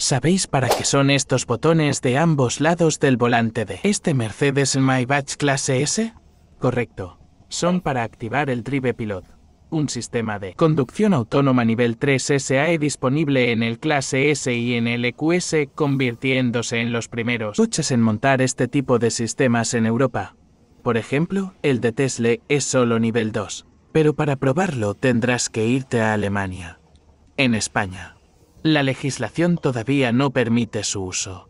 ¿Sabéis para qué son estos botones de ambos lados del volante de este Mercedes Maybach Clase S? Correcto. Son para activar el Drive Pilot, un sistema de conducción autónoma nivel 3 SAE disponible en el Clase S y en el EQS, convirtiéndose en los primeros coches en montar este tipo de sistemas en Europa. Por ejemplo, el de Tesla es solo nivel 2, pero para probarlo tendrás que irte a Alemania. En España la legislación todavía no permite su uso.